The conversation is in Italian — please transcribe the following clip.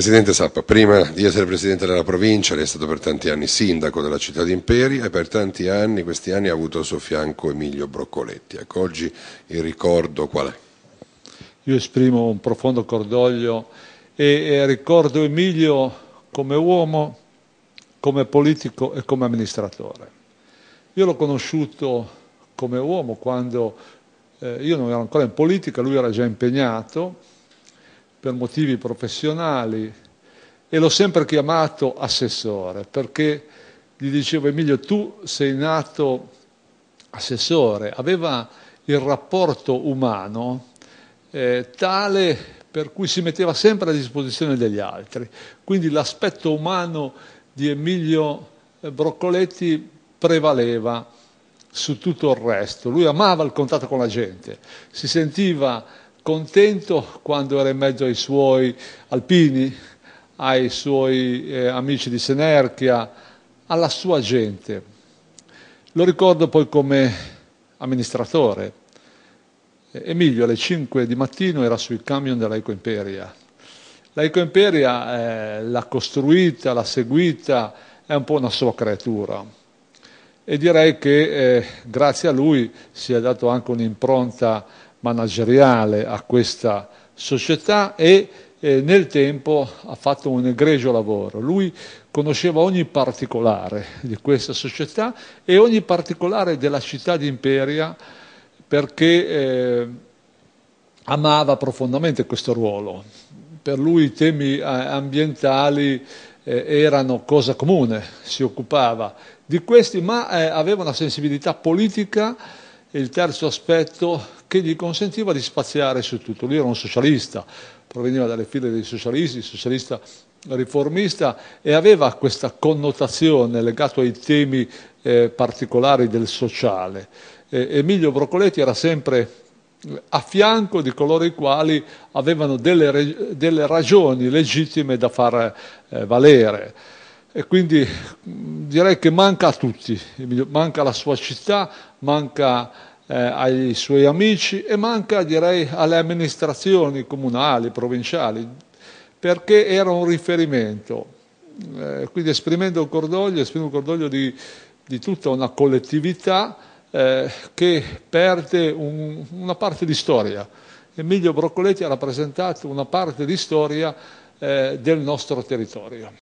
Presidente Sappa, prima di essere Presidente della provincia, lei è stato per tanti anni sindaco della città di Imperi e per tanti anni, questi anni, ha avuto al suo fianco Emilio Broccoletti. Ecco, oggi il ricordo qual è? Io esprimo un profondo cordoglio e, ricordo Emilio come uomo, come politico e come amministratore. Io l'ho conosciuto come uomo quando eh, io non ero ancora in politica, lui era già impegnato per motivi professionali e l'ho sempre chiamato assessore perché gli dicevo Emilio tu sei nato assessore, aveva il rapporto umano eh, tale per cui si metteva sempre a disposizione degli altri, quindi l'aspetto umano di Emilio Broccoletti prevaleva su tutto il resto, lui amava il contatto con la gente, si sentiva contento quando era in mezzo ai suoi alpini, ai suoi eh, amici di Senerchia, alla sua gente. Lo ricordo poi come amministratore. Eh, Emilio alle 5 di mattino era sui camion della Eco Imperia. La Eco Imperia eh, l'ha costruita, l'ha seguita, è un po' una sua creatura e direi che eh, grazie a lui si è dato anche un'impronta manageriale a questa società e eh, nel tempo ha fatto un egregio lavoro. Lui conosceva ogni particolare di questa società e ogni particolare della città di Imperia perché eh, amava profondamente questo ruolo. Per lui i temi eh, ambientali eh, erano cosa comune, si occupava di questi, ma eh, aveva una sensibilità politica il terzo aspetto che gli consentiva di spaziare su tutto. Lui era un socialista, proveniva dalle file dei socialisti, socialista riformista e aveva questa connotazione legata ai temi eh, particolari del sociale. Eh, Emilio Broccoletti era sempre eh, a fianco di coloro i quali avevano delle, delle ragioni legittime da far eh, valere e quindi mm, direi che manca a tutti, manca alla sua città, manca eh, ai suoi amici e manca direi alle amministrazioni comunali, provinciali, perché era un riferimento. Eh, quindi esprimendo il cordoglio, esprimo il cordoglio di, di tutta una collettività eh, che perde un, una parte di storia. Emilio Broccoletti ha rappresentato una parte di storia eh, del nostro territorio.